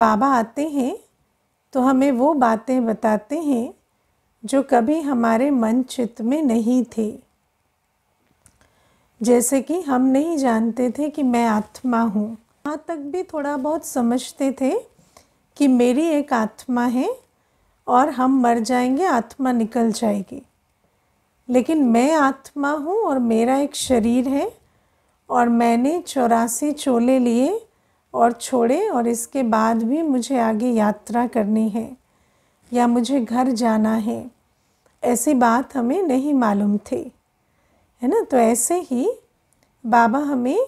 बाबा आते हैं तो हमें वो बातें बताते हैं जो कभी हमारे मन चित्त में नहीं थे जैसे कि हम नहीं जानते थे कि मैं आत्मा हूँ वहाँ तक भी थोड़ा बहुत समझते थे कि मेरी एक आत्मा है और हम मर जाएंगे आत्मा निकल जाएगी लेकिन मैं आत्मा हूँ और मेरा एक शरीर है और मैंने चौरासी चोले लिए और छोड़े और इसके बाद भी मुझे आगे यात्रा करनी है या मुझे घर जाना है ऐसी बात हमें नहीं मालूम थी है ना तो ऐसे ही बाबा हमें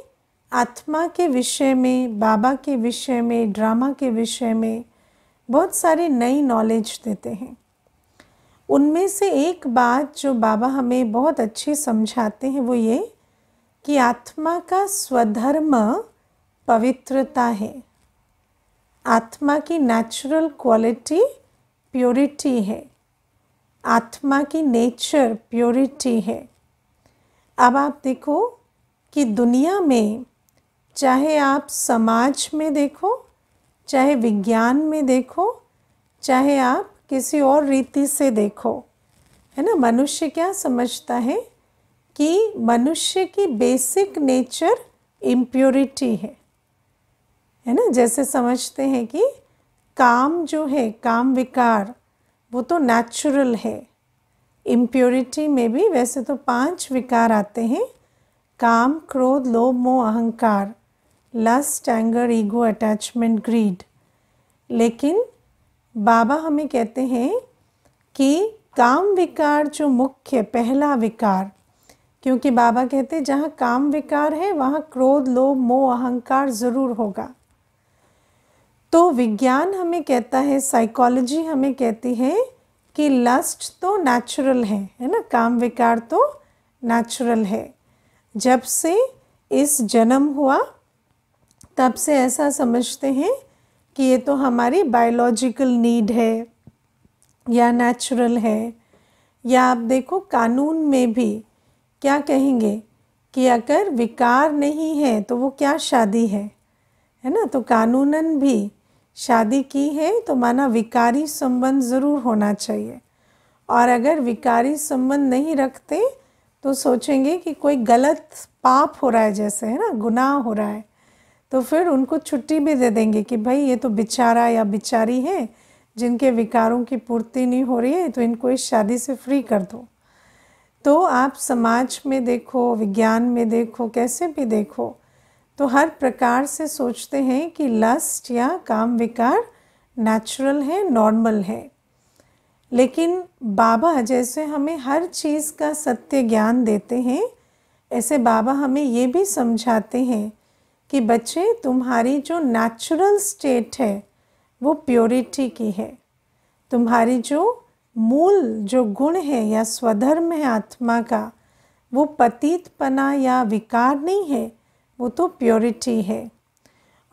आत्मा के विषय में बाबा के विषय में ड्रामा के विषय में बहुत सारी नई नॉलेज देते हैं उनमें से एक बात जो बाबा हमें बहुत अच्छी समझाते हैं वो ये कि आत्मा का स्वधर्म पवित्रता है आत्मा की नेचुरल क्वालिटी प्योरिटी है आत्मा की नेचर प्योरिटी है अब आप देखो कि दुनिया में चाहे आप समाज में देखो चाहे विज्ञान में देखो चाहे आप किसी और रीति से देखो है ना मनुष्य क्या समझता है कि मनुष्य की बेसिक नेचर इम्प्योरिटी है है ना जैसे समझते हैं कि काम जो है काम विकार वो तो नेचुरल है इम्प्योरिटी में भी वैसे तो पांच विकार आते हैं काम क्रोध लोभ मोह अहंकार lust anger ego attachment greed लेकिन बाबा हमें कहते हैं कि काम विकार जो मुख्य पहला विकार क्योंकि बाबा कहते हैं जहाँ काम विकार है वहाँ क्रोध लोभ मोह अहंकार ज़रूर होगा तो विज्ञान हमें कहता है साइकोलॉजी हमें कहती है कि लस्ट तो नेचुरल है है ना काम विकार तो नेचुरल है जब से इस जन्म हुआ तब से ऐसा समझते हैं कि ये तो हमारी बायोलॉजिकल नीड है या नेचुरल है या आप देखो कानून में भी क्या कहेंगे कि अगर विकार नहीं है तो वो क्या शादी है है ना तो कानूनन भी शादी की है तो माना विकारी संबंध ज़रूर होना चाहिए और अगर विकारी संबंध नहीं रखते तो सोचेंगे कि कोई गलत पाप हो रहा है जैसे है ना गुनाह हो रहा है तो फिर उनको छुट्टी भी दे देंगे कि भाई ये तो बेचारा या बिचारी है जिनके विकारों की पूर्ति नहीं हो रही है तो इनको इस शादी से फ्री कर दो तो आप समाज में देखो विज्ञान में देखो कैसे भी देखो तो हर प्रकार से सोचते हैं कि लस्ट या काम विकार नेचुरल है नॉर्मल है लेकिन बाबा जैसे हमें हर चीज़ का सत्य ज्ञान देते हैं ऐसे बाबा हमें ये भी समझाते हैं कि बच्चे तुम्हारी जो नेचुरल स्टेट है वो प्योरिटी की है तुम्हारी जो मूल जो गुण है या स्वधर्म है आत्मा का वो पतितपना या विकार नहीं है वो तो प्योरिटी है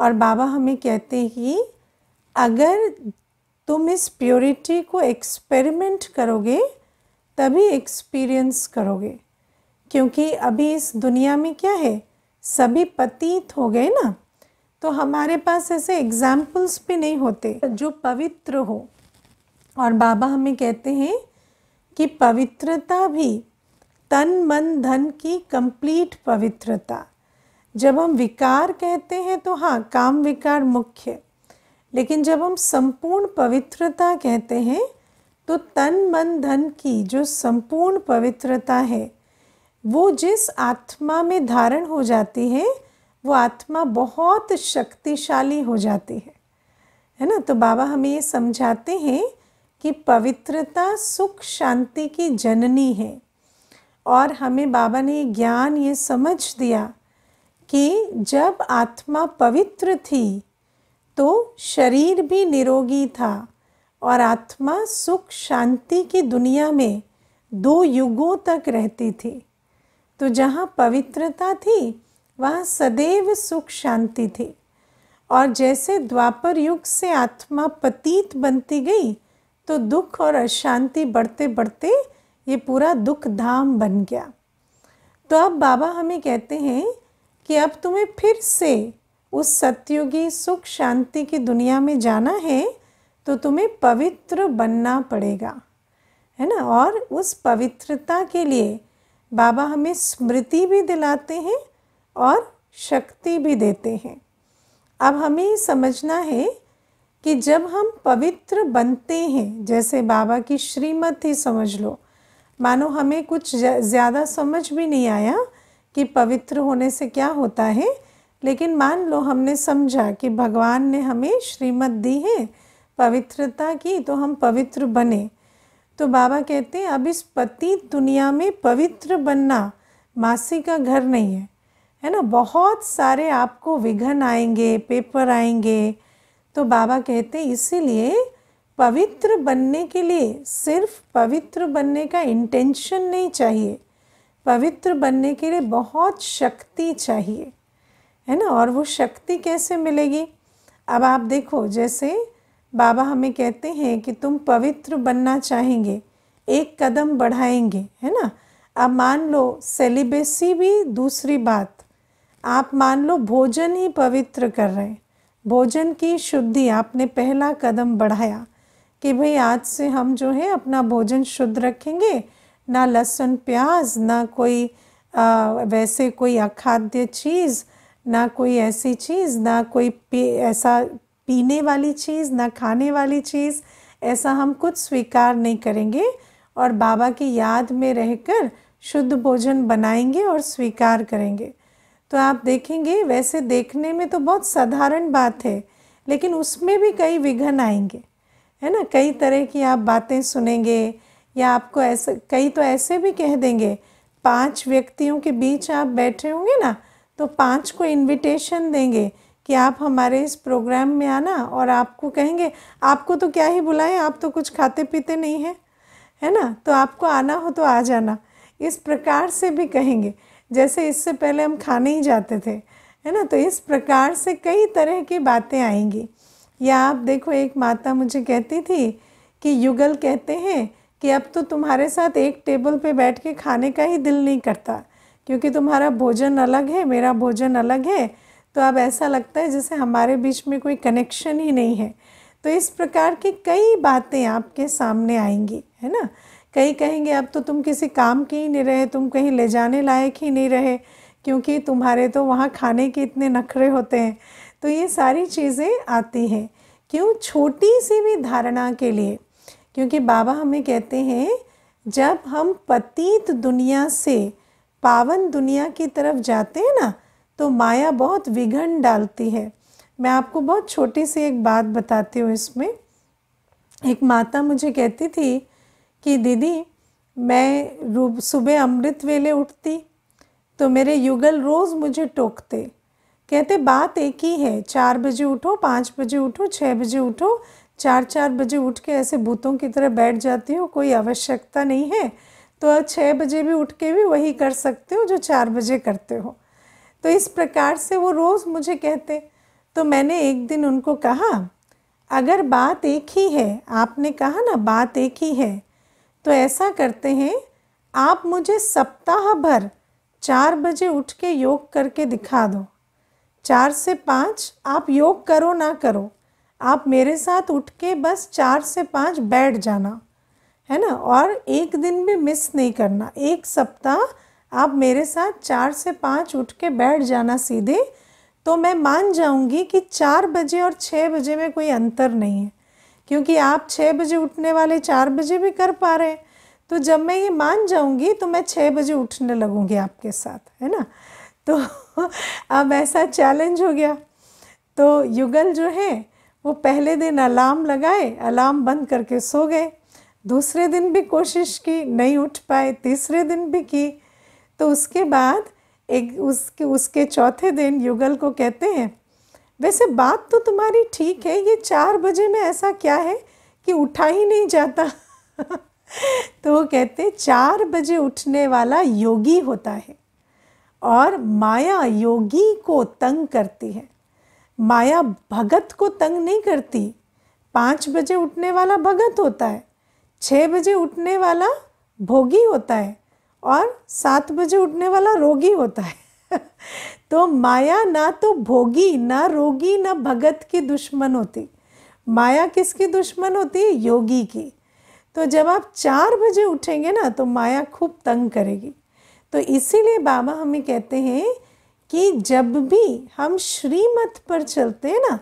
और बाबा हमें कहते हैं अगर तुम इस प्योरिटी को एक्सपेरिमेंट करोगे तभी एक्सपीरियंस करोगे क्योंकि अभी इस दुनिया में क्या है सभी पतीत हो गए ना तो हमारे पास ऐसे एग्जाम्पल्स भी नहीं होते जो पवित्र हो और बाबा हमें कहते हैं कि पवित्रता भी तन मन धन की कंप्लीट पवित्रता जब हम विकार कहते हैं तो हाँ काम विकार मुख्य लेकिन जब हम संपूर्ण पवित्रता कहते हैं तो तन मन धन की जो संपूर्ण पवित्रता है वो जिस आत्मा में धारण हो जाती है वो आत्मा बहुत शक्तिशाली हो जाती है है ना तो बाबा हमें ये समझाते हैं कि पवित्रता सुख शांति की जननी है और हमें बाबा ने ज्ञान ये समझ दिया कि जब आत्मा पवित्र थी तो शरीर भी निरोगी था और आत्मा सुख शांति की दुनिया में दो युगों तक रहती थी तो जहाँ पवित्रता थी वहाँ सदैव सुख शांति थी और जैसे द्वापर युग से आत्मा पतीत बनती गई तो दुख और अशांति बढ़ते बढ़ते ये पूरा दुख धाम बन गया तो अब बाबा हमें कहते हैं कि अब तुम्हें फिर से उस सत्युगी सुख शांति की दुनिया में जाना है तो तुम्हें पवित्र बनना पड़ेगा है ना और उस पवित्रता के लिए बाबा हमें स्मृति भी दिलाते हैं और शक्ति भी देते हैं अब हमें समझना है कि जब हम पवित्र बनते हैं जैसे बाबा की श्रीमत ही समझ लो मानो हमें कुछ ज़्यादा समझ भी नहीं आया कि पवित्र होने से क्या होता है लेकिन मान लो हमने समझा कि भगवान ने हमें श्रीमत दी है पवित्रता की तो हम पवित्र बने तो बाबा कहते हैं अब इस पति दुनिया में पवित्र बनना मासी का घर नहीं है है ना बहुत सारे आपको विघन आएंगे पेपर आएंगे तो बाबा कहते हैं इसीलिए पवित्र बनने के लिए सिर्फ पवित्र बनने का इंटेंशन नहीं चाहिए पवित्र बनने के लिए बहुत शक्ति चाहिए है ना और वो शक्ति कैसे मिलेगी अब आप देखो जैसे बाबा हमें कहते हैं कि तुम पवित्र बनना चाहेंगे एक कदम बढ़ाएंगे है ना अब मान लो सेलिबेसी भी दूसरी बात आप मान लो भोजन ही पवित्र कर रहे हैं भोजन की शुद्धि आपने पहला कदम बढ़ाया कि भाई आज से हम जो है अपना भोजन शुद्ध रखेंगे ना लहसुन प्याज ना कोई आ, वैसे कोई अखाद्य चीज़ ना कोई ऐसी चीज़ ना कोई पी, ऐसा पीने वाली चीज़ ना खाने वाली चीज़ ऐसा हम कुछ स्वीकार नहीं करेंगे और बाबा की याद में रहकर शुद्ध भोजन बनाएंगे और स्वीकार करेंगे तो आप देखेंगे वैसे देखने में तो बहुत साधारण बात है लेकिन उसमें भी कई विघन आएंगे है ना कई तरह की आप बातें सुनेंगे या आपको ऐसे कई तो ऐसे भी कह देंगे पांच व्यक्तियों के बीच आप बैठे होंगे ना तो पांच को इनविटेशन देंगे कि आप हमारे इस प्रोग्राम में आना और आपको कहेंगे आपको तो क्या ही बुलाएं आप तो कुछ खाते पीते नहीं हैं है ना तो आपको आना हो तो आ जाना इस प्रकार से भी कहेंगे जैसे इससे पहले हम खाने ही जाते थे है ना तो इस प्रकार से कई तरह की बातें आएंगी या आप देखो एक माता मुझे कहती थी कि युगल कहते हैं कि अब तो तुम्हारे साथ एक टेबल पे बैठ के खाने का ही दिल नहीं करता क्योंकि तुम्हारा भोजन अलग है मेरा भोजन अलग है तो अब ऐसा लगता है जैसे हमारे बीच में कोई कनेक्शन ही नहीं है तो इस प्रकार की कई बातें आपके सामने आएंगी है ना कई कहेंगे अब तो तुम किसी काम के ही नहीं रहे तुम कहीं ले जाने लायक ही नहीं रहे क्योंकि तुम्हारे तो वहाँ खाने के इतने नखरे होते हैं तो ये सारी चीज़ें आती हैं क्यों छोटी सी भी धारणा के लिए क्योंकि बाबा हमें कहते हैं जब हम पतित दुनिया से पावन दुनिया की तरफ जाते हैं ना तो माया बहुत विघन डालती है मैं आपको बहुत छोटी सी एक बात बताती हूँ इसमें एक माता मुझे कहती थी कि दीदी मैं सुबह अमृत वेले उठती तो मेरे युगल रोज़ मुझे टोकते कहते बात एक ही है चार बजे उठो पाँच बजे उठो छः बजे उठो चार चार बजे उठ के ऐसे भूतों की तरह बैठ जाती हो कोई आवश्यकता नहीं है तो छः बजे भी उठ के भी वही कर सकते हो जो चार बजे करते हो तो इस प्रकार से वो रोज़ मुझे कहते तो मैंने एक दिन उनको कहा अगर बात एक ही है आपने कहा ना बात एक ही है तो ऐसा करते हैं आप मुझे सप्ताह भर चार बजे उठ के योग करके दिखा दो चार से पाँच आप योग करो ना करो आप मेरे साथ उठ के बस चार से पाँच बैठ जाना है ना और एक दिन भी मिस नहीं करना एक सप्ताह आप मेरे साथ चार से पाँच उठ के बैठ जाना सीधे तो मैं मान जाऊंगी कि चार बजे और छः बजे में कोई अंतर नहीं है क्योंकि आप छः बजे उठने वाले चार बजे भी कर पा रहे हैं तो जब मैं ये मान जाऊंगी तो मैं छः बजे उठने लगूंगी आपके साथ है ना तो अब ऐसा चैलेंज हो गया तो युगल जो है वो पहले दिन अलार्म लगाए अलार्म बंद करके सो गए दूसरे दिन भी कोशिश की नहीं उठ पाए तीसरे दिन भी की तो उसके बाद एक उसके उसके चौथे दिन युगल को कहते हैं वैसे बात तो तुम्हारी ठीक है ये चार बजे में ऐसा क्या है कि उठा ही नहीं जाता तो वो कहते चार बजे उठने वाला योगी होता है और माया योगी को तंग करती है माया भगत को तंग नहीं करती पाँच बजे उठने वाला भगत होता है छः बजे उठने वाला भोगी होता है और सात बजे उठने वाला रोगी होता है तो माया ना तो भोगी ना रोगी ना भगत की दुश्मन होती माया किसकी दुश्मन होती है योगी की तो जब आप चार बजे उठेंगे ना तो माया खूब तंग करेगी तो इसीलिए बाबा हमें कहते हैं कि जब भी हम श्रीमत पर चलते हैं ना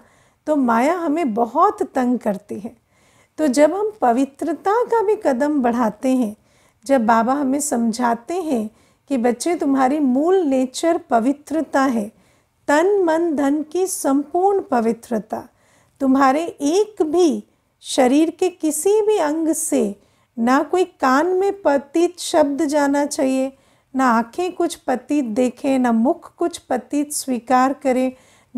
तो माया हमें बहुत तंग करती है तो जब हम पवित्रता का भी कदम बढ़ाते हैं जब बाबा हमें समझाते हैं कि बच्चे तुम्हारी मूल नेचर पवित्रता है तन मन धन की संपूर्ण पवित्रता तुम्हारे एक भी शरीर के किसी भी अंग से ना कोई कान में पतित शब्द जाना चाहिए ना आँखें कुछ पतित देखें ना मुख कुछ पतित स्वीकार करें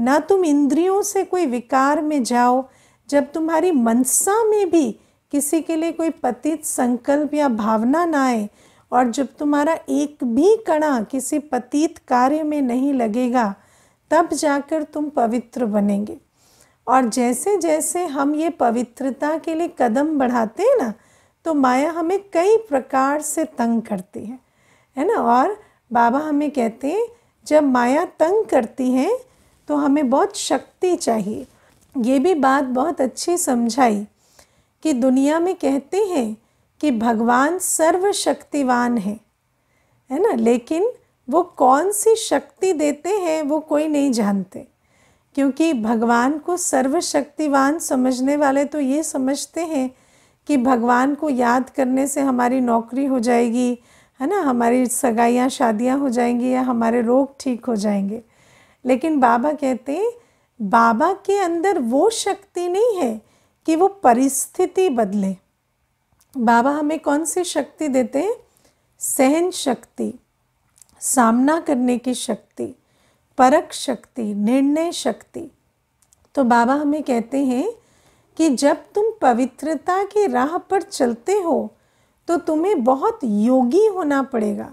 ना तुम इंद्रियों से कोई विकार में जाओ जब तुम्हारी मनसा में भी किसी के लिए कोई पतित संकल्प या भावना ना आए और जब तुम्हारा एक भी कणा किसी पतित कार्य में नहीं लगेगा तब जाकर तुम पवित्र बनेंगे और जैसे जैसे हम ये पवित्रता के लिए कदम बढ़ाते हैं ना तो माया हमें कई प्रकार से तंग करती है है ना और बाबा हमें कहते हैं जब माया तंग करती है तो हमें बहुत शक्ति चाहिए ये भी बात बहुत अच्छी समझाई कि दुनिया में कहते हैं कि भगवान सर्वशक्तिवान है है ना लेकिन वो कौन सी शक्ति देते हैं वो कोई नहीं जानते क्योंकि भगवान को सर्वशक्तिवान समझने वाले तो ये समझते हैं कि भगवान को याद करने से हमारी नौकरी हो जाएगी है ना हमारी सगाइयाँ शादियाँ हो जाएंगी या हमारे रोग ठीक हो जाएंगे लेकिन बाबा कहते हैं बाबा के अंदर वो शक्ति नहीं है कि वो परिस्थिति बदले बाबा हमें कौन सी शक्ति देते हैं सहन शक्ति सामना करने की शक्ति परख शक्ति निर्णय शक्ति तो बाबा हमें कहते हैं कि जब तुम पवित्रता की राह पर चलते हो तो तुम्हें बहुत योगी होना पड़ेगा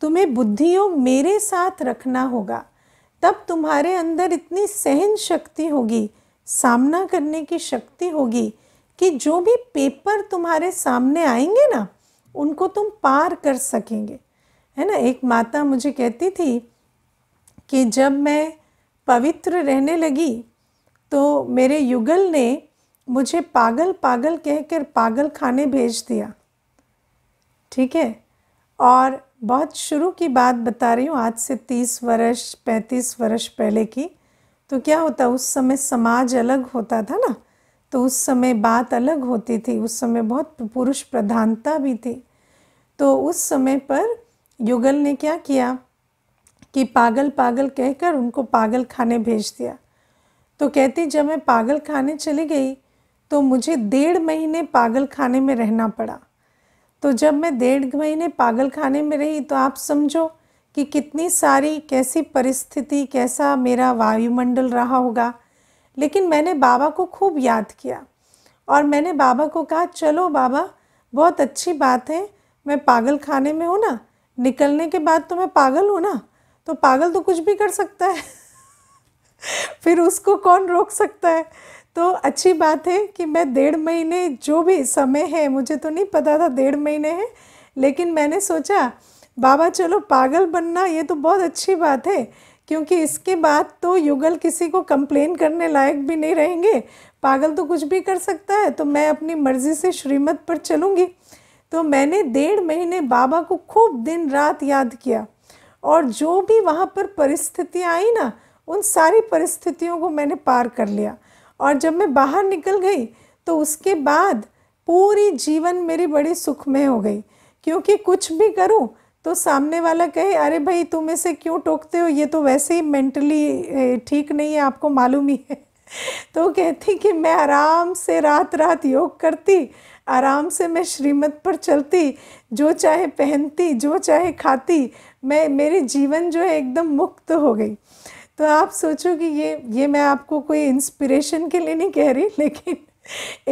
तुम्हें बुद्धि योग मेरे साथ रखना होगा तब तुम्हारे अंदर इतनी सहन शक्ति होगी सामना करने की शक्ति होगी कि जो भी पेपर तुम्हारे सामने आएंगे ना उनको तुम पार कर सकेंगे है ना एक माता मुझे कहती थी कि जब मैं पवित्र रहने लगी तो मेरे युगल ने मुझे पागल पागल कहकर पागल खाने भेज दिया ठीक है और बहुत शुरू की बात बता रही हूँ आज से तीस वर्ष पैंतीस वर्ष पहले की तो क्या होता उस समय समाज अलग होता था ना तो उस समय बात अलग होती थी उस समय बहुत पुरुष प्रधानता भी थी तो उस समय पर युगल ने क्या किया कि पागल पागल कहकर उनको पागल खाने भेज दिया तो कहती जब मैं पागल खाने चली गई तो मुझे डेढ़ महीने पागल खाने में रहना पड़ा तो जब मैं डेढ़ महीने पागल खाने में रही तो आप समझो कि कितनी सारी कैसी परिस्थिति कैसा मेरा वायुमंडल रहा होगा लेकिन मैंने बाबा को खूब याद किया और मैंने बाबा को कहा चलो बाबा बहुत अच्छी बात है मैं पागल खाने में हूँ ना निकलने के बाद तो मैं पागल हूँ ना तो पागल तो कुछ भी कर सकता है फिर उसको कौन रोक सकता है तो अच्छी बात है कि मैं डेढ़ महीने जो भी समय है मुझे तो नहीं पता था डेढ़ महीने है लेकिन मैंने सोचा बाबा चलो पागल बनना ये तो बहुत अच्छी बात है क्योंकि इसके बाद तो युगल किसी को कंप्लेन करने लायक भी नहीं रहेंगे पागल तो कुछ भी कर सकता है तो मैं अपनी मर्ज़ी से श्रीमत पर चलूँगी तो मैंने डेढ़ महीने बाबा को खूब दिन रात याद किया और जो भी वहाँ पर परिस्थितियाँ आई ना उन सारी परिस्थितियों को मैंने पार कर लिया और जब मैं बाहर निकल गई तो उसके बाद पूरी जीवन मेरी बड़ी सुखमय हो गई क्योंकि कुछ भी करूँ तो सामने वाला कहे अरे भाई तुम इसे क्यों टोकते हो ये तो वैसे ही मेंटली ठीक नहीं है आपको मालूम ही है तो कहती कि मैं आराम से रात रात योग करती आराम से मैं श्रीमत पर चलती जो चाहे पहनती जो चाहे खाती मैं मेरे जीवन जो है एकदम मुक्त हो गई तो आप सोचो कि ये ये मैं आपको कोई इंस्पिरेशन के लिए नहीं कह रही लेकिन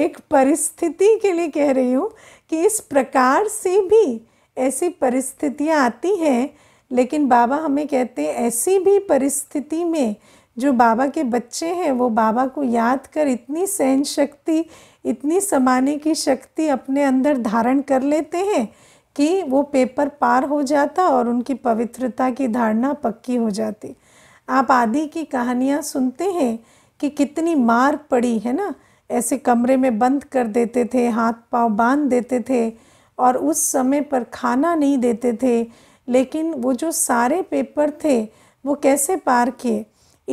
एक परिस्थिति के लिए कह रही हूँ कि इस प्रकार से भी ऐसी परिस्थितियाँ आती हैं लेकिन बाबा हमें कहते हैं ऐसी भी परिस्थिति में जो बाबा के बच्चे हैं वो बाबा को याद कर इतनी सहन शक्ति इतनी समाने की शक्ति अपने अंदर धारण कर लेते हैं कि वो पेपर पार हो जाता और उनकी पवित्रता की धारणा पक्की हो जाती आप आदि की कहानियाँ सुनते हैं कि कितनी मार पड़ी है ना ऐसे कमरे में बंद कर देते थे हाथ पाँव बांध देते थे और उस समय पर खाना नहीं देते थे लेकिन वो जो सारे पेपर थे वो कैसे पार किए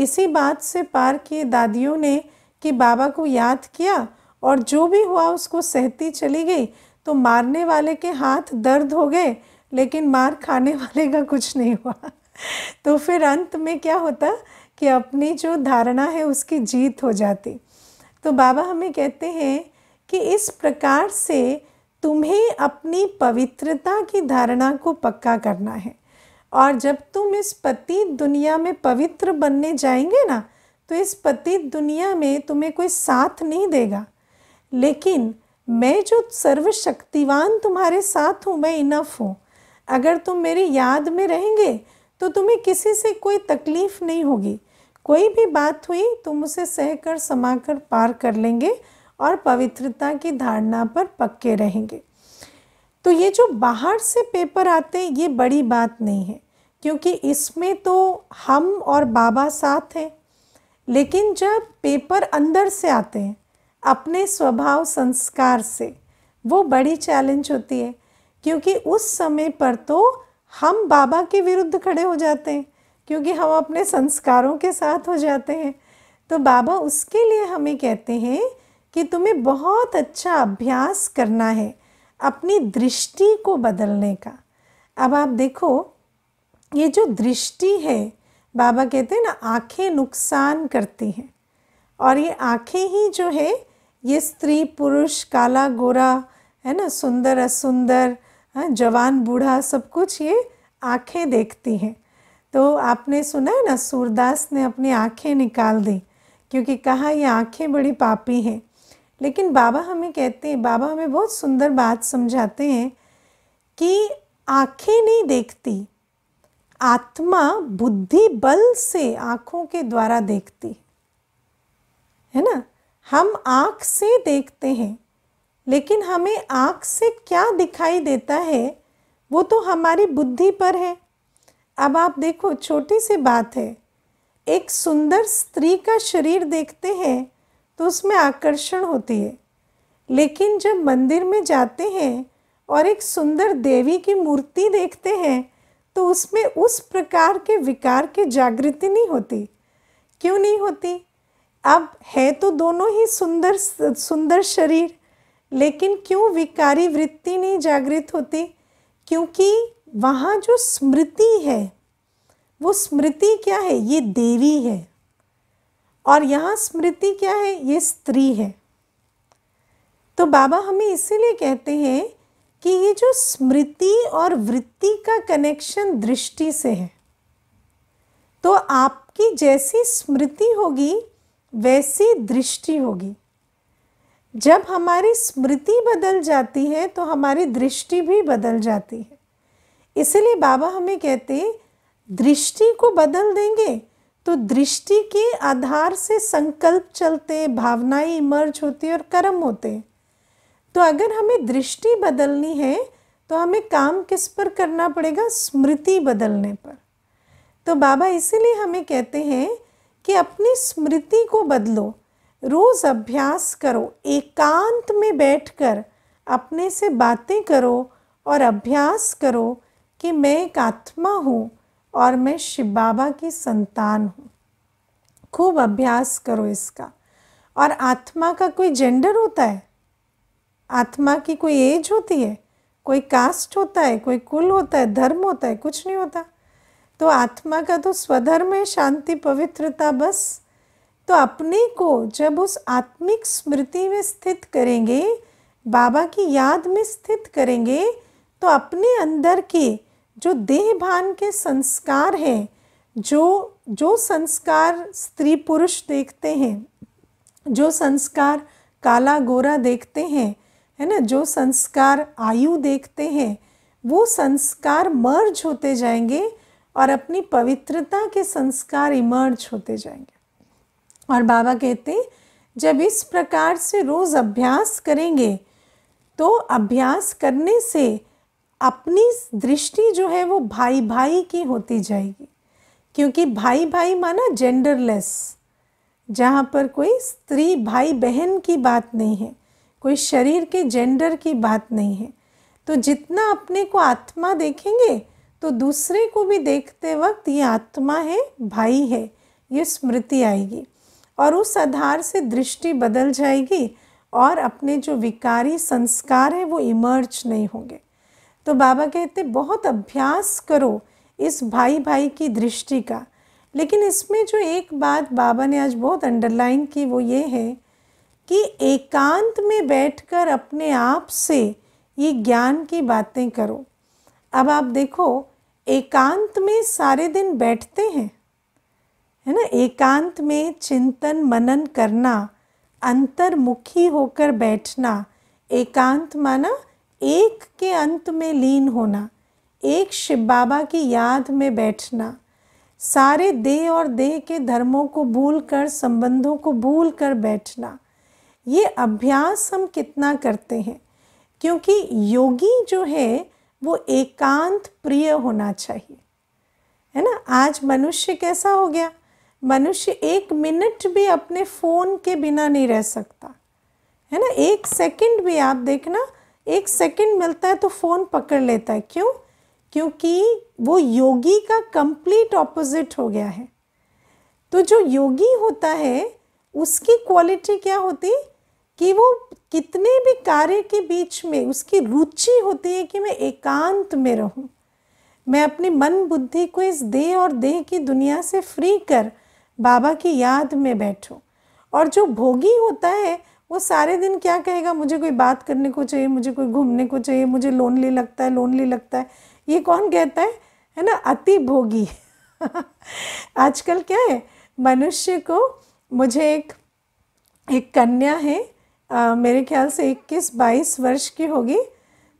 इसी बात से पार किए दादियों ने कि बाबा को याद किया और जो भी हुआ उसको सहती चली गई तो मारने वाले के हाथ दर्द हो गए लेकिन मार खाने वाले का कुछ नहीं हुआ तो फिर अंत में क्या होता कि अपनी जो धारणा है उसकी जीत हो जाती तो बाबा हमें कहते हैं कि इस प्रकार से तुम्हें अपनी पवित्रता की धारणा को पक्का करना है और जब तुम इस पति दुनिया में पवित्र बनने जाएंगे ना तो इस पति दुनिया में तुम्हें कोई साथ नहीं देगा लेकिन मैं जो सर्वशक्तिवान तुम्हारे साथ हूँ मैं इनफ हूँ अगर तुम मेरी याद में रहेंगे तो तुम्हें किसी से कोई तकलीफ़ नहीं होगी कोई भी बात हुई तुम उसे सहकर समाकर पार कर लेंगे और पवित्रता की धारणा पर पक्के रहेंगे तो ये जो बाहर से पेपर आते हैं ये बड़ी बात नहीं है क्योंकि इसमें तो हम और बाबा साथ हैं लेकिन जब पेपर अंदर से आते हैं अपने स्वभाव संस्कार से वो बड़ी चैलेंज होती है क्योंकि उस समय पर तो हम बाबा के विरुद्ध खड़े हो जाते हैं क्योंकि हम अपने संस्कारों के साथ हो जाते हैं तो बाबा उसके लिए हमें कहते हैं कि तुम्हें बहुत अच्छा अभ्यास करना है अपनी दृष्टि को बदलने का अब आप देखो ये जो दृष्टि है बाबा कहते हैं ना आंखें नुकसान करती हैं और ये आंखें ही जो है ये स्त्री पुरुष काला गोरा है ना सुंदर असुंदर हाँ जवान बूढ़ा सब कुछ ये आँखें देखती हैं तो आपने सुना है ना सूरदास ने अपनी आँखें निकाल दी क्योंकि कहा ये आँखें बड़ी पापी हैं लेकिन बाबा हमें कहते हैं बाबा हमें बहुत सुंदर बात समझाते हैं कि आँखें नहीं देखती आत्मा बुद्धि बल से आँखों के द्वारा देखती है ना हम आँख से देखते हैं लेकिन हमें आँख से क्या दिखाई देता है वो तो हमारी बुद्धि पर है अब आप देखो छोटी सी बात है एक सुंदर स्त्री का शरीर देखते हैं तो उसमें आकर्षण होती है लेकिन जब मंदिर में जाते हैं और एक सुंदर देवी की मूर्ति देखते हैं तो उसमें उस प्रकार के विकार की जागृति नहीं होती क्यों नहीं होती अब है तो दोनों ही सुंदर सुंदर शरीर लेकिन क्यों विकारी वृत्ति नहीं जागृत होती क्योंकि वहाँ जो स्मृति है वो स्मृति क्या है ये देवी है और यहाँ स्मृति क्या है ये स्त्री है तो बाबा हमें इसीलिए कहते हैं कि ये जो स्मृति और वृत्ति का कनेक्शन दृष्टि से है तो आपकी जैसी स्मृति होगी वैसी दृष्टि होगी जब हमारी स्मृति बदल जाती है तो हमारी दृष्टि भी बदल जाती है इसलिए बाबा हमें कहते दृष्टि को बदल देंगे तो दृष्टि के आधार से संकल्प चलते भावनाएं इमर्ज होती है और कर्म होते तो अगर हमें दृष्टि बदलनी है तो हमें काम किस पर करना पड़ेगा स्मृति बदलने पर तो बाबा इसीलिए हमें कहते हैं कि अपनी स्मृति को बदलो रोज़ अभ्यास करो एकांत में बैठकर अपने से बातें करो और अभ्यास करो कि मैं एक आत्मा हूँ और मैं शिव बाबा की संतान हूँ खूब अभ्यास करो इसका और आत्मा का कोई जेंडर होता है आत्मा की कोई एज होती है कोई कास्ट होता है कोई कुल होता है धर्म होता है कुछ नहीं होता तो आत्मा का तो स्वधर्म है शांति पवित्रता बस तो अपने को जब उस आत्मिक स्मृति में स्थित करेंगे बाबा की याद में स्थित करेंगे तो अपने अंदर के जो देह भान के संस्कार हैं जो जो संस्कार स्त्री पुरुष देखते हैं जो संस्कार काला गोरा देखते हैं है ना जो संस्कार आयु देखते हैं वो संस्कार मर्ज होते जाएंगे और अपनी पवित्रता के संस्कार इमर्ज होते जाएंगे और बाबा कहते हैं जब इस प्रकार से रोज़ अभ्यास करेंगे तो अभ्यास करने से अपनी दृष्टि जो है वो भाई भाई की होती जाएगी क्योंकि भाई भाई माना जेंडरलेस जहाँ पर कोई स्त्री भाई बहन की बात नहीं है कोई शरीर के जेंडर की बात नहीं है तो जितना अपने को आत्मा देखेंगे तो दूसरे को भी देखते वक्त ये आत्मा है भाई है ये स्मृति आएगी और उस आधार से दृष्टि बदल जाएगी और अपने जो विकारी संस्कार हैं वो इमर्ज नहीं होंगे तो बाबा कहते बहुत अभ्यास करो इस भाई भाई की दृष्टि का लेकिन इसमें जो एक बात बाबा ने आज बहुत अंडरलाइन की वो ये है कि एकांत में बैठकर अपने आप से ये ज्ञान की बातें करो अब आप देखो एकांत में सारे दिन बैठते हैं है ना एकांत में चिंतन मनन करना अंतर्मुखी होकर बैठना एकांत माना एक के अंत में लीन होना एक शिव बाबा की याद में बैठना सारे देह और देह के धर्मों को भूल कर संबंधों को भूल कर बैठना ये अभ्यास हम कितना करते हैं क्योंकि योगी जो है वो एकांत प्रिय होना चाहिए है ना आज मनुष्य कैसा हो गया मनुष्य एक मिनट भी अपने फ़ोन के बिना नहीं रह सकता है ना एक सेकंड भी आप देखना एक सेकंड मिलता है तो फ़ोन पकड़ लेता है क्यों क्योंकि वो योगी का कंप्लीट ऑपोजिट हो गया है तो जो योगी होता है उसकी क्वालिटी क्या होती कि वो कितने भी कार्य के बीच में उसकी रुचि होती है कि मैं एकांत में रहूं मैं अपनी मन बुद्धि को इस देह और देह की दुनिया से फ्री कर बाबा की याद में बैठो और जो भोगी होता है वो सारे दिन क्या कहेगा मुझे कोई बात करने को चाहिए मुझे कोई घूमने को चाहिए मुझे लोनली लगता है लोनली लगता है ये कौन कहता है है ना अति भोगी आजकल क्या है मनुष्य को मुझे एक एक कन्या है आ, मेरे ख्याल से इक्कीस बाईस वर्ष की होगी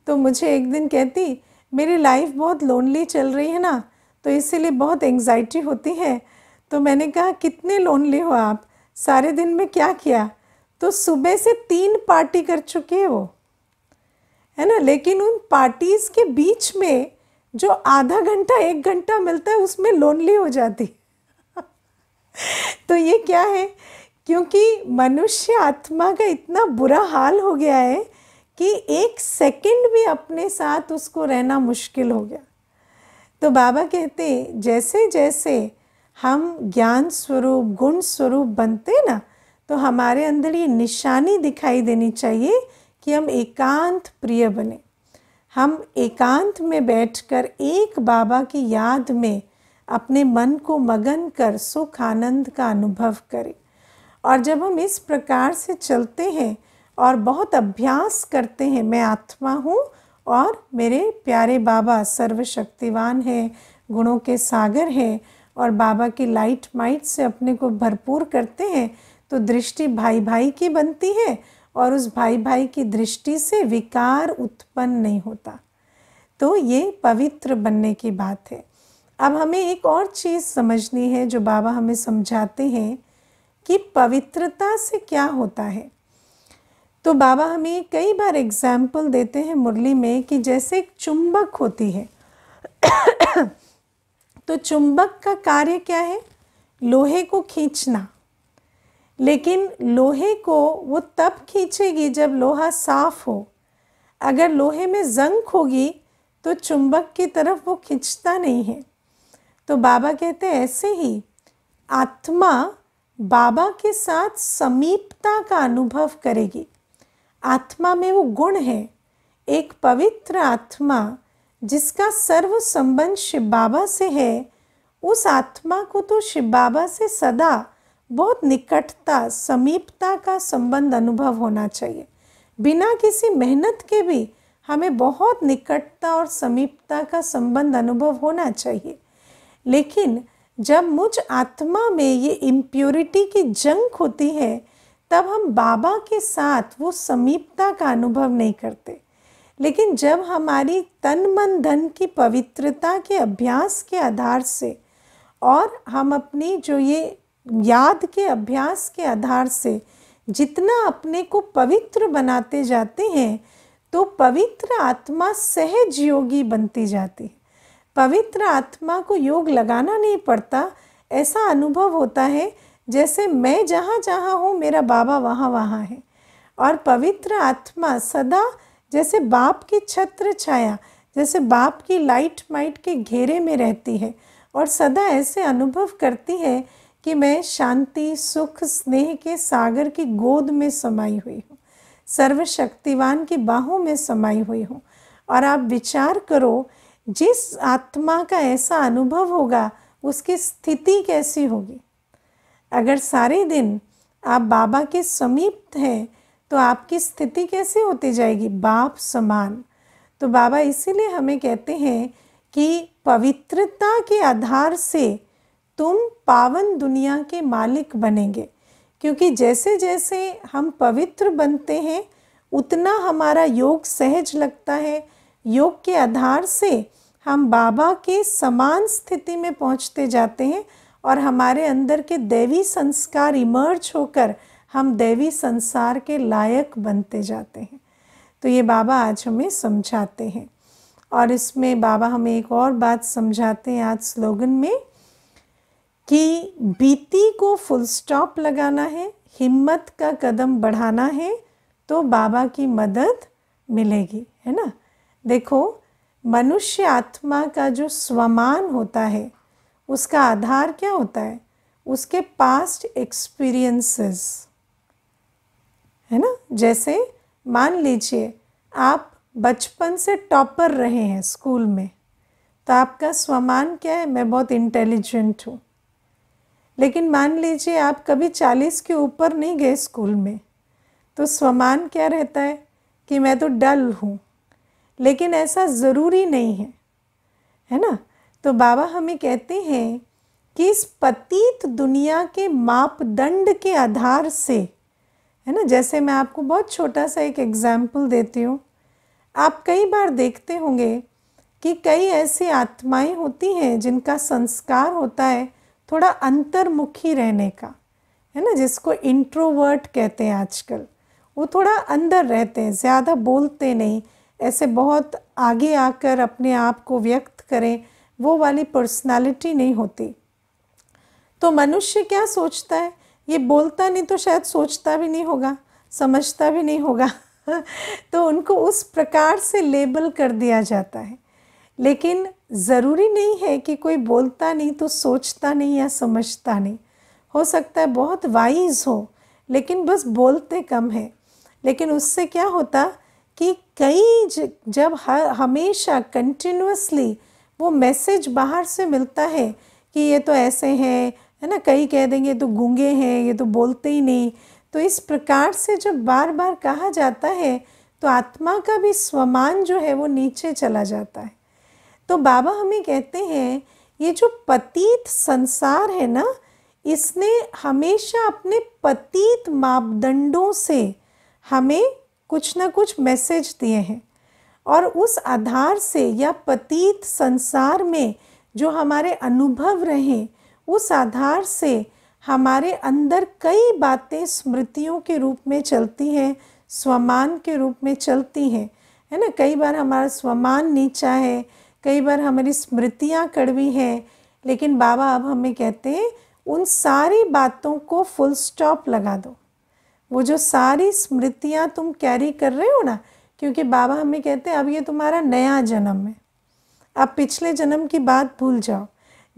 तो मुझे एक दिन कहती मेरी लाइफ बहुत लोनली चल रही है ना तो इसीलिए बहुत एंग्जाइटी होती है तो मैंने कहा कितने लोनली हो आप सारे दिन में क्या किया तो सुबह से तीन पार्टी कर चुके हो है ना लेकिन उन पार्टीज़ के बीच में जो आधा घंटा एक घंटा मिलता है उसमें लोनली हो जाती तो ये क्या है क्योंकि मनुष्य आत्मा का इतना बुरा हाल हो गया है कि एक सेकंड भी अपने साथ उसको रहना मुश्किल हो गया तो बाबा कहते जैसे जैसे हम ज्ञान स्वरूप गुण स्वरूप बनते ना तो हमारे अंदर ये निशानी दिखाई देनी चाहिए कि हम एकांत प्रिय बने हम एकांत में बैठकर एक बाबा की याद में अपने मन को मगन कर सुख आनंद का अनुभव करें और जब हम इस प्रकार से चलते हैं और बहुत अभ्यास करते हैं मैं आत्मा हूँ और मेरे प्यारे बाबा सर्वशक्तिवान हैं गुणों के सागर हैं और बाबा की लाइट माइट से अपने को भरपूर करते हैं तो दृष्टि भाई भाई की बनती है और उस भाई भाई की दृष्टि से विकार उत्पन्न नहीं होता तो ये पवित्र बनने की बात है अब हमें एक और चीज़ समझनी है जो बाबा हमें समझाते हैं कि पवित्रता से क्या होता है तो बाबा हमें कई बार एग्जाम्पल देते हैं मुरली में कि जैसे एक चुंबक होती है तो चुंबक का कार्य क्या है लोहे को खींचना लेकिन लोहे को वो तब खींचेगी जब लोहा साफ हो अगर लोहे में जंग होगी तो चुंबक की तरफ वो खींचता नहीं है तो बाबा कहते हैं ऐसे ही आत्मा बाबा के साथ समीपता का अनुभव करेगी आत्मा में वो गुण है एक पवित्र आत्मा जिसका सर्व संबंध शिव बाबा से है उस आत्मा को तो शिव बाबा से सदा बहुत निकटता समीपता का संबंध अनुभव होना चाहिए बिना किसी मेहनत के भी हमें बहुत निकटता और समीपता का संबंध अनुभव होना चाहिए लेकिन जब मुझ आत्मा में ये इम्प्योरिटी की जंग होती है तब हम बाबा के साथ वो समीपता का अनुभव नहीं करते लेकिन जब हमारी तन मन धन की पवित्रता के अभ्यास के आधार से और हम अपनी जो ये याद के अभ्यास के आधार से जितना अपने को पवित्र बनाते जाते हैं तो पवित्र आत्मा सहज योगी बनती जाती है पवित्र आत्मा को योग लगाना नहीं पड़ता ऐसा अनुभव होता है जैसे मैं जहाँ जहाँ हूँ मेरा बाबा वहाँ वहाँ है और पवित्र आत्मा सदा जैसे बाप की छत्र छाया जैसे बाप की लाइट माइट के घेरे में रहती है और सदा ऐसे अनुभव करती है कि मैं शांति सुख स्नेह के सागर की गोद में समाई हुई हूँ सर्वशक्तिवान की बाहों में समाई हुई हूँ और आप विचार करो जिस आत्मा का ऐसा अनुभव होगा उसकी स्थिति कैसी होगी अगर सारे दिन आप बाबा के समीप हैं तो आपकी स्थिति कैसे होती जाएगी बाप समान तो बाबा इसीलिए हमें कहते हैं कि पवित्रता के आधार से तुम पावन दुनिया के मालिक बनेंगे क्योंकि जैसे जैसे हम पवित्र बनते हैं उतना हमारा योग सहज लगता है योग के आधार से हम बाबा के समान स्थिति में पहुंचते जाते हैं और हमारे अंदर के दैवी संस्कार इमर्ज होकर हम दैवी संसार के लायक बनते जाते हैं तो ये बाबा आज हमें समझाते हैं और इसमें बाबा हमें एक और बात समझाते हैं आज स्लोगन में कि बीती को फुल स्टॉप लगाना है हिम्मत का कदम बढ़ाना है तो बाबा की मदद मिलेगी है ना देखो मनुष्य आत्मा का जो स्वमान होता है उसका आधार क्या होता है उसके पास्ट एक्सपीरियंसेस है ना जैसे मान लीजिए आप बचपन से टॉपर रहे हैं स्कूल में तो आपका स्वमान क्या है मैं बहुत इंटेलिजेंट हूँ लेकिन मान लीजिए आप कभी चालीस के ऊपर नहीं गए स्कूल में तो स्वमान क्या रहता है कि मैं तो डल हूँ लेकिन ऐसा ज़रूरी नहीं है है ना तो बाबा हमें कहते हैं कि इस पतीत दुनिया के मापदंड के आधार से है ना जैसे मैं आपको बहुत छोटा सा एक एग्ज़ाम्पल देती हूँ आप कई बार देखते होंगे कि कई ऐसी आत्माएं होती हैं जिनका संस्कार होता है थोड़ा अंतर्मुखी रहने का है ना जिसको इंट्रोवर्ट कहते हैं आजकल वो थोड़ा अंदर रहते हैं ज़्यादा बोलते नहीं ऐसे बहुत आगे आकर अपने आप को व्यक्त करें वो वाली पर्सनालिटी नहीं होती तो मनुष्य क्या सोचता है ये बोलता नहीं तो शायद सोचता भी नहीं होगा समझता भी नहीं होगा तो उनको उस प्रकार से लेबल कर दिया जाता है लेकिन ज़रूरी नहीं है कि कोई बोलता नहीं तो सोचता नहीं या समझता नहीं हो सकता है बहुत वाइज हो लेकिन बस बोलते कम है लेकिन उससे क्या होता कि कई जब हमेशा कंटिन्यूसली वो मैसेज बाहर से मिलता है कि ये तो ऐसे हैं है ना कहीं कह देंगे तो गूंगे हैं ये तो बोलते ही नहीं तो इस प्रकार से जब बार बार कहा जाता है तो आत्मा का भी स्वमान जो है वो नीचे चला जाता है तो बाबा हमें कहते हैं ये जो पतीत संसार है ना इसने हमेशा अपने पतीत मापदंडों से हमें कुछ ना कुछ मैसेज दिए हैं और उस आधार से या पतीत संसार में जो हमारे अनुभव रहे उस आधार से हमारे अंदर कई बातें स्मृतियों के रूप में चलती हैं स्वमान के रूप में चलती हैं है ना कई बार हमारा स्वमान नीचा है कई बार हमारी स्मृतियाँ कड़वी हैं लेकिन बाबा अब हमें कहते हैं उन सारी बातों को फुल स्टॉप लगा दो वो जो सारी स्मृतियाँ तुम कैरी कर रहे हो ना क्योंकि बाबा हमें कहते हैं अब ये तुम्हारा नया जन्म है अब पिछले जन्म की बात भूल जाओ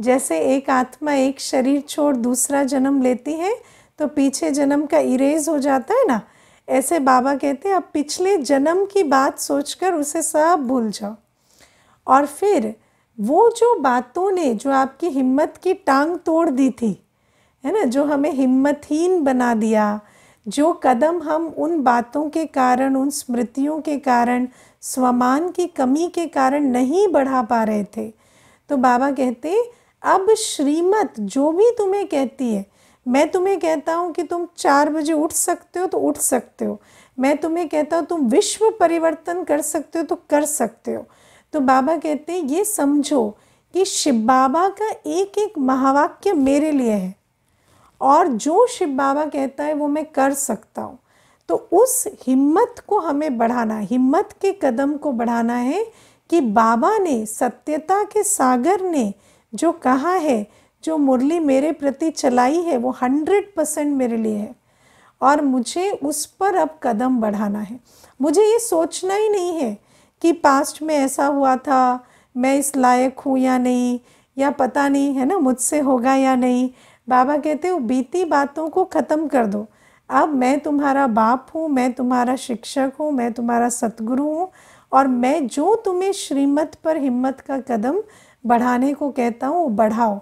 जैसे एक आत्मा एक शरीर छोड़ दूसरा जन्म लेती है तो पीछे जन्म का इरेज हो जाता है ना ऐसे बाबा कहते हैं अब पिछले जन्म की बात सोचकर उसे सब भूल जाओ और फिर वो जो बातों ने जो आपकी हिम्मत की टांग तोड़ दी थी है ना जो हमें हिम्मतहीन बना दिया जो कदम हम उन बातों के कारण उन स्मृतियों के कारण स्वमान की कमी के कारण नहीं बढ़ा पा रहे थे तो बाबा कहते अब श्रीमत जो भी तुम्हें कहती है मैं तुम्हें कहता हूँ कि तुम चार बजे उठ सकते हो तो उठ सकते हो मैं तुम्हें कहता हूँ तुम विश्व परिवर्तन कर सकते हो तो कर सकते हो तो बाबा कहते हैं ये समझो कि शिव बाबा का एक एक महावाक्य मेरे लिए है और जो शिव बाबा कहता है वो मैं कर सकता हूँ तो उस हिम्मत को हमें बढ़ाना हिम्मत के कदम को बढ़ाना है कि बाबा ने सत्यता के सागर ने जो कहा है जो मुरली मेरे प्रति चलाई है वो हंड्रेड परसेंट मेरे लिए है और मुझे उस पर अब कदम बढ़ाना है मुझे ये सोचना ही नहीं है कि पास्ट में ऐसा हुआ था मैं इस लायक हूँ या नहीं या पता नहीं है ना मुझसे होगा या नहीं बाबा कहते हो बीती बातों को ख़त्म कर दो अब मैं तुम्हारा बाप हूँ मैं तुम्हारा शिक्षक हूँ मैं तुम्हारा सतगुरु हूँ और मैं जो तुम्हें श्रीमत पर हिम्मत का कदम बढ़ाने को कहता हूँ बढ़ाओ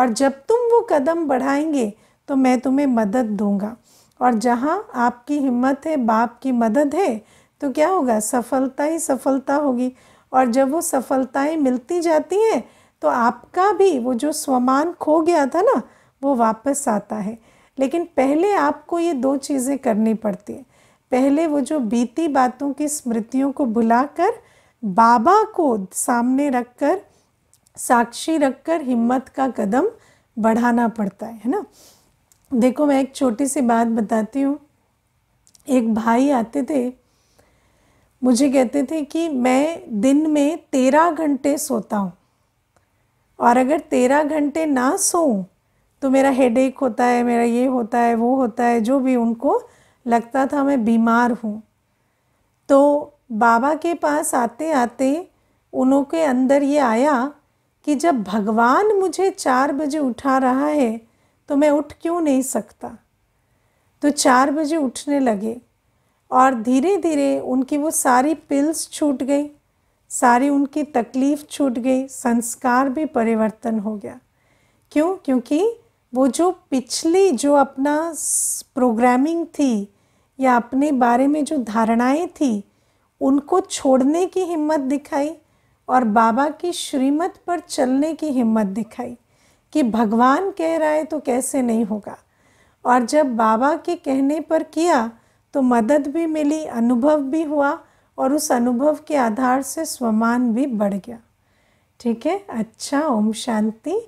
और जब तुम वो कदम बढ़ाएंगे तो मैं तुम्हें मदद दूंगा और जहाँ आपकी हिम्मत है बाप की मदद है तो क्या होगा सफलता ही सफलता होगी और जब वो सफलताएं मिलती जाती हैं तो आपका भी वो जो स्वमान खो गया था ना वो वापस आता है लेकिन पहले आपको ये दो चीज़ें करनी पड़ती हैं पहले वो जो बीती बातों की स्मृतियों को भुलाकर बाबा को सामने रखकर साक्षी रखकर हिम्मत का कदम बढ़ाना पड़ता है है ना देखो मैं एक छोटी सी बात बताती हूँ एक भाई आते थे मुझे कहते थे कि मैं दिन में तेरह घंटे सोता हूँ और अगर तेरह घंटे ना सोऊं तो मेरा हेड एक होता है मेरा ये होता है वो होता है जो भी उनको लगता था मैं बीमार हूँ तो बाबा के पास आते आते उनके अंदर ये आया कि जब भगवान मुझे चार बजे उठा रहा है तो मैं उठ क्यों नहीं सकता तो चार बजे उठने लगे और धीरे धीरे उनकी वो सारी पिल्स छूट गई सारी उनकी तकलीफ़ छूट गई संस्कार भी परिवर्तन हो गया क्यों क्योंकि वो जो पिछली जो अपना प्रोग्रामिंग थी या अपने बारे में जो धारणाएं थी उनको छोड़ने की हिम्मत दिखाई और बाबा की श्रीमत पर चलने की हिम्मत दिखाई कि भगवान कह रहा है तो कैसे नहीं होगा और जब बाबा के कहने पर किया तो मदद भी मिली अनुभव भी हुआ और उस अनुभव के आधार से स्वमान भी बढ़ गया ठीक है अच्छा ओम शांति